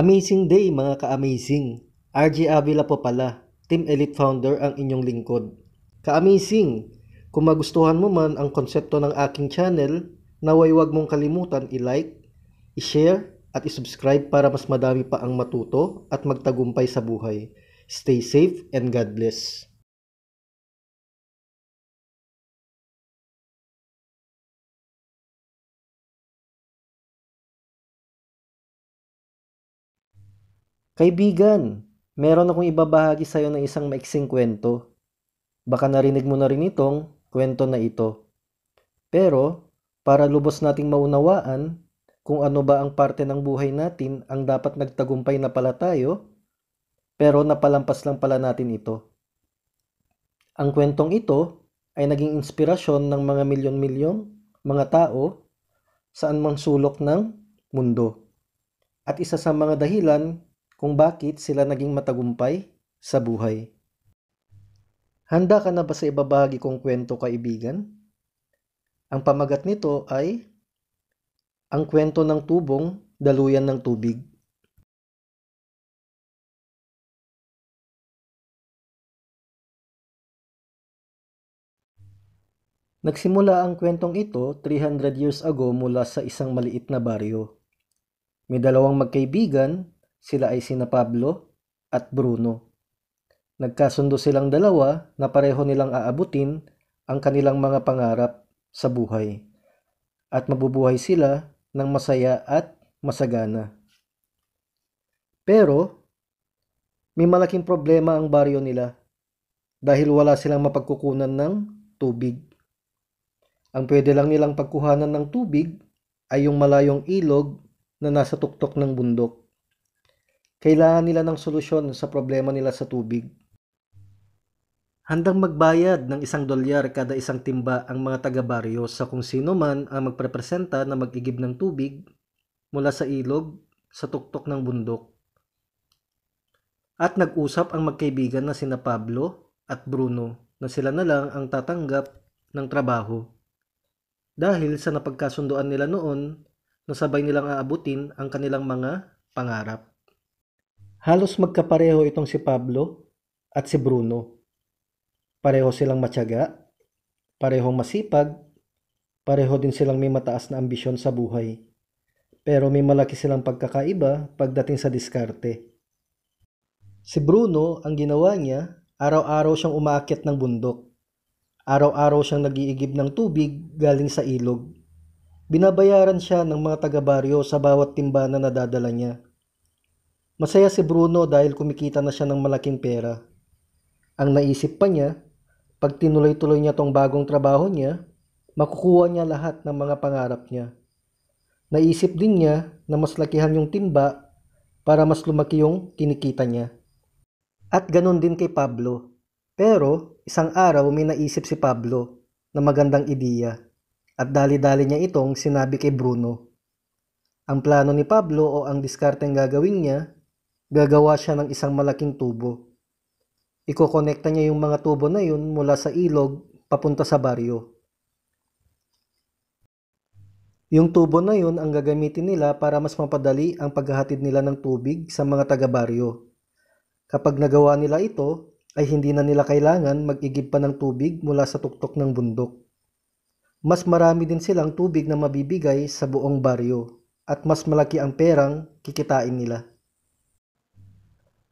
Amazing day mga ka-amazing. RJ Avila po pala, Team Elite Founder ang inyong lingkod. Ka-amazing, kung magustuhan mo man ang konsepto ng aking channel, naway wag mong kalimutan i-like, i-share, at i-subscribe para mas madami pa ang matuto at magtagumpay sa buhay. Stay safe and God bless. Kaibigan, meron akong ibabahagi sa'yo ng isang maiksing kwento. Baka narinig mo na rin itong kwento na ito. Pero, para lubos nating maunawaan kung ano ba ang parte ng buhay natin ang dapat nagtagumpay na pala tayo, pero napalampas lang pala natin ito. Ang kwentong ito ay naging inspirasyon ng mga milyon-milyong mga tao saan mang sulok ng mundo. At isa sa mga dahilan kung bakit sila naging matagumpay sa buhay. Handa ka na ba sa ibabahagi kong kwento kaibigan? Ang pamagat nito ay Ang kwento ng tubong, daluyan ng tubig. Nagsimula ang kwentong ito 300 years ago mula sa isang maliit na baryo. May dalawang magkaibigan sila ay sina Pablo at Bruno. Nagkasundo silang dalawa na pareho nilang aabutin ang kanilang mga pangarap sa buhay at mabubuhay sila ng masaya at masagana. Pero, may malaking problema ang baryo nila dahil wala silang mapagkukunan ng tubig. Ang pwede lang nilang pagkuhanan ng tubig ay yung malayong ilog na nasa tuktok ng bundok. Kailangan nila ng solusyon sa problema nila sa tubig. Handang magbayad ng isang dolyar kada isang timba ang mga taga-baryo sa kung sino man ang magprepresenta na mag-igib ng tubig mula sa ilog sa tuktok ng bundok. At nag-usap ang magkaibigan na sina Pablo at Bruno na sila na lang ang tatanggap ng trabaho. Dahil sa napagkasunduan nila noon, nasabay nilang aabutin ang kanilang mga pangarap. Halos magkapareho itong si Pablo at si Bruno. Pareho silang matyaga, parehong masipag, pareho din silang may mataas na ambisyon sa buhay. Pero may malaki silang pagkakaiba pagdating sa diskarte. Si Bruno, ang ginawa niya, araw-araw siyang umaakyat ng bundok. Araw-araw siyang nagiigib ng tubig galing sa ilog. Binabayaran siya ng mga taga-baryo sa bawat timba na nadadala niya. Masaya si Bruno dahil kumikita na siya ng malaking pera. Ang naisip pa niya, pag tinuloy-tuloy niya tong bagong trabaho niya, makukuha niya lahat ng mga pangarap niya. Naisip din niya na mas lakihan yung timba para mas lumaki yung kinikita niya. At ganun din kay Pablo. Pero isang araw may naisip si Pablo na magandang ideya at dali-dali niya itong sinabi kay Bruno. Ang plano ni Pablo o ang diskarteng gagawin niya Gagawa siya ng isang malaking tubo. Ikokonekta niya yung mga tubo na yun mula sa ilog papunta sa baryo. Yung tubo na yun ang gagamitin nila para mas mapadali ang paghahatid nila ng tubig sa mga taga-baryo. Kapag nagawa nila ito, ay hindi na nila kailangan mag-igib pa ng tubig mula sa tuktok ng bundok. Mas marami din silang tubig na mabibigay sa buong baryo at mas malaki ang perang kikitain nila.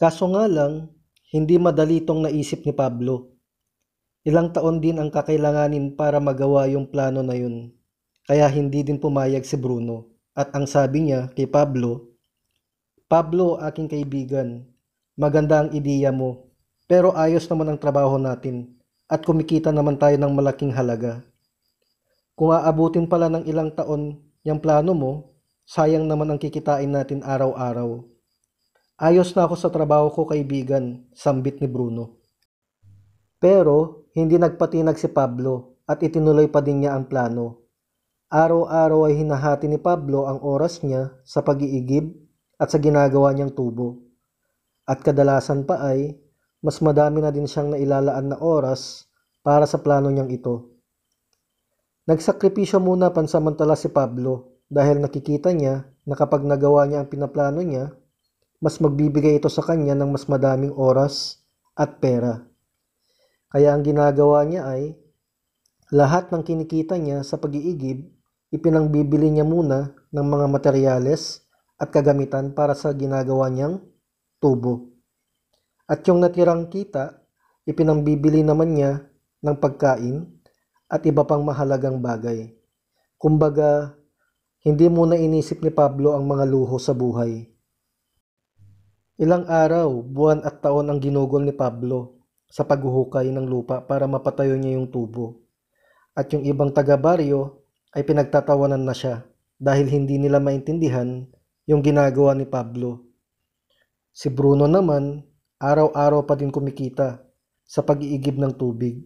Kaso nga lang, hindi madali itong naisip ni Pablo. Ilang taon din ang kakailanganin para magawa yung plano na yun. Kaya hindi din pumayag si Bruno. At ang sabi niya kay Pablo, Pablo, aking kaibigan, maganda ang ideya mo, pero ayos naman ang trabaho natin at kumikita naman tayo ng malaking halaga. Kung aabutin pala ng ilang taon yung plano mo, sayang naman ang kikitain natin araw-araw. Ayos na ako sa trabaho ko kaibigan, sambit ni Bruno. Pero hindi nagpatinag si Pablo at itinuloy pa din niya ang plano. Araw-araw ay hinahati ni Pablo ang oras niya sa pag-iigib at sa ginagawa niyang tubo. At kadalasan pa ay mas madami na din siyang nailalaan na oras para sa plano niyang ito. Nagsakripisyo muna pansamantala si Pablo dahil nakikita niya na kapag nagawa niya ang pinaplano niya, mas magbibigay ito sa kanya ng mas madaming oras at pera. Kaya ang ginagawa niya ay lahat ng kinikita niya sa pag-iigib, ipinangbibili niya muna ng mga materyales at kagamitan para sa ginagawa niyang tubo. At yung natirang kita, ipinangbibili naman niya ng pagkain at iba pang mahalagang bagay. Kumbaga, hindi muna inisip ni Pablo ang mga luho sa buhay Ilang araw, buwan at taon ang ginugol ni Pablo sa paghuhukay ng lupa para mapatayo niya yung tubo. At yung ibang taga-baryo ay pinagtatawanan na siya dahil hindi nila maintindihan yung ginagawa ni Pablo. Si Bruno naman, araw-araw pa din kumikita sa pag-iigib ng tubig.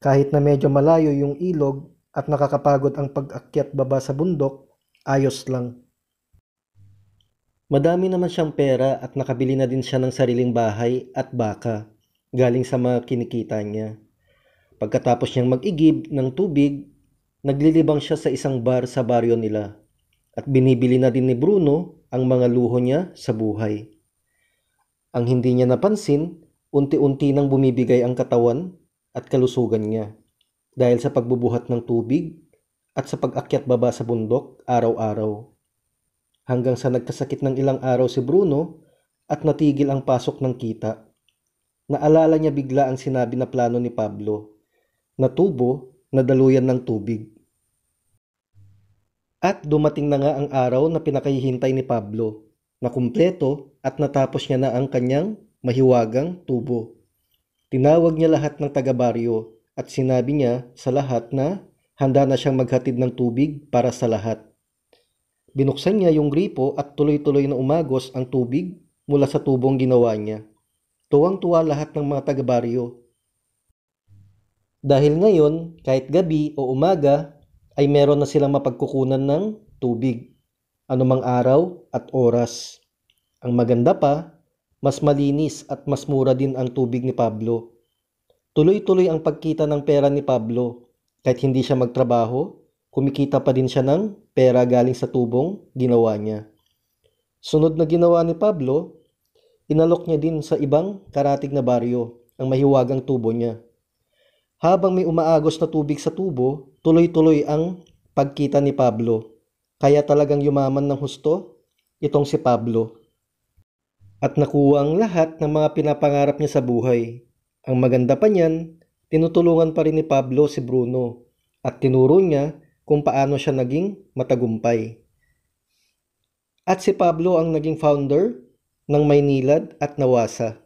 Kahit na medyo malayo yung ilog at nakakapagod ang pag-akyat baba sa bundok, ayos lang. Madami naman siyang pera at nakabili na din siya ng sariling bahay at baka galing sa mga kinikita niya. Pagkatapos niyang mag-igib ng tubig, naglilibang siya sa isang bar sa baryo nila at binibili na din ni Bruno ang mga luho niya sa buhay. Ang hindi niya napansin, unti-unti nang bumibigay ang katawan at kalusugan niya dahil sa pagbubuhat ng tubig at sa pag-akyat baba sa bundok araw-araw hanggang sa nagkasakit ng ilang araw si Bruno at natigil ang pasok ng kita. Naalala niya bigla ang sinabi na plano ni Pablo na tubo na daluyan ng tubig. At dumating na nga ang araw na pinakahihintay ni Pablo na kumpleto at natapos niya na ang kanyang mahiwagang tubo. Tinawag niya lahat ng taga-baryo at sinabi niya sa lahat na handa na siyang maghatid ng tubig para sa lahat. Binuksan niya yung gripo at tuloy-tuloy na umagos ang tubig mula sa tubong ginawa niya. Tuwang-tuwa lahat ng mga taga-baryo. Dahil ngayon, kahit gabi o umaga, ay meron na silang mapagkukunan ng tubig, anumang araw at oras. Ang maganda pa, mas malinis at mas mura din ang tubig ni Pablo. Tuloy-tuloy ang pagkita ng pera ni Pablo kahit hindi siya magtrabaho Kumikita pa din siya ng pera galing sa tubong ginawa niya. Sunod na ginawa ni Pablo, inalok niya din sa ibang karatig na baryo ang mahiwagang tubo niya. Habang may umaagos na tubig sa tubo, tuloy-tuloy ang pagkita ni Pablo. Kaya talagang yumaman ng husto itong si Pablo. At nakuha ang lahat ng mga pinapangarap niya sa buhay. Ang maganda pa niyan, tinutulungan pa rin ni Pablo si Bruno at tinuro niya kung paano siya naging matagumpay. At si Pablo ang naging founder ng Maynilad at Nawasa.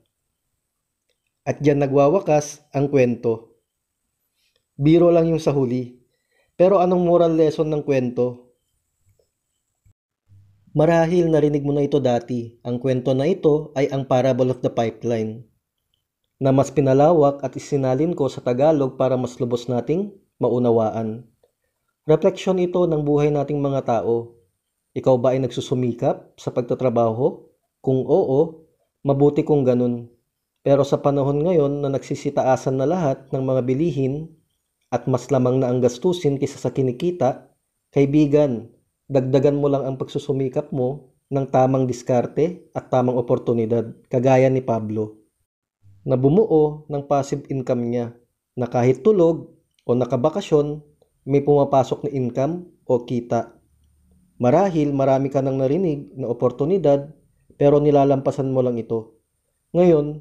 At diyan nagwawakas ang kwento. Biro lang yung sa huli. Pero anong moral lesson ng kwento? Marahil narinig mo na ito dati. Ang kwento na ito ay ang Parable of the Pipeline na mas pinalawak at isinalin ko sa Tagalog para mas lubos nating maunawaan. Refleksyon ito ng buhay nating mga tao. Ikaw ba ay nagsusumikap sa pagtatrabaho? Kung oo, mabuti kung ganun. Pero sa panahon ngayon na nagsisitaasan na lahat ng mga bilihin at mas lamang na ang gastusin kisa sa kinikita, kaibigan, dagdagan mo lang ang pagsusumikap mo ng tamang diskarte at tamang oportunidad kagaya ni Pablo na bumuo ng passive income niya na kahit tulog o nakabakasyon may pumapasok na income o kita. Marahil marami ka nang narinig na oportunidad pero nilalampasan mo lang ito. Ngayon,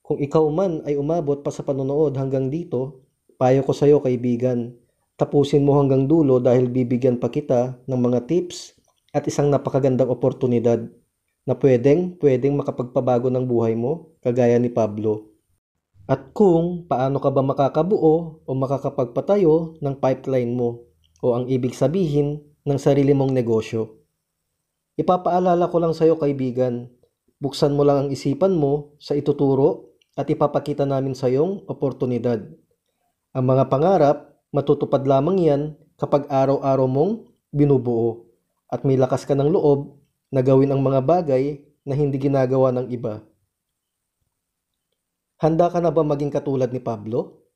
kung ikaw man ay umabot pa sa panonood hanggang dito, payo ko sa iyo kaibigan, tapusin mo hanggang dulo dahil bibigyan pa kita ng mga tips at isang napakagandang oportunidad na pwedeng, pwedeng makapagpabago ng buhay mo kagaya ni Pablo at kung paano ka ba makakabuo o makakapagpatayo ng pipeline mo o ang ibig sabihin ng sarili mong negosyo. Ipapaalala ko lang sa iyo kaibigan, buksan mo lang ang isipan mo sa ituturo at ipapakita namin sa iyong oportunidad. Ang mga pangarap, matutupad lamang yan kapag araw-araw mong binubuo at may lakas ka ng loob na gawin ang mga bagay na hindi ginagawa ng iba. Handa ka na ba maging katulad ni Pablo?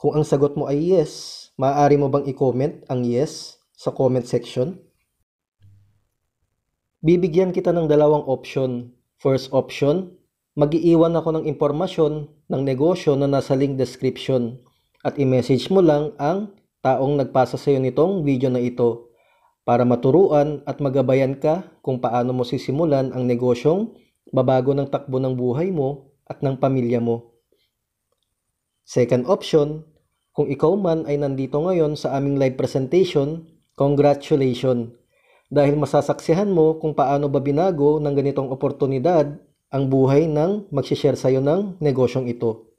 Kung ang sagot mo ay yes, maaari mo bang i-comment ang yes sa comment section? Bibigyan kita ng dalawang option. First option, mag-iiwan ako ng impormasyon ng negosyo na nasa link description at i-message mo lang ang taong nagpasa sa iyo nitong video na ito para maturuan at magabayan ka kung paano mo sisimulan ang negosyong babago ng takbo ng buhay mo at ng pamilya mo. Second option, kung ikaw man ay nandito ngayon sa aming live presentation, congratulations! Dahil masasaksihan mo kung paano ba binago ng ganitong oportunidad ang buhay ng magsishare sa'yo ng negosyong ito.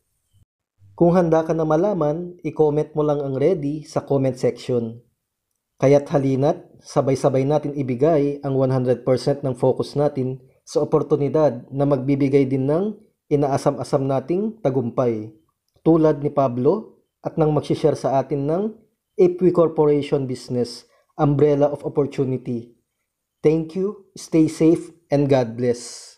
Kung handa ka na malaman, i-comment mo lang ang ready sa comment section. Kaya't halina't sabay-sabay natin ibigay ang 100% ng focus natin sa oportunidad na magbibigay din ng inaasam-asam nating tagumpay tulad ni Pablo at nang magsishare sa atin ng APW Corporation Business Umbrella of Opportunity. Thank you, stay safe, and God bless.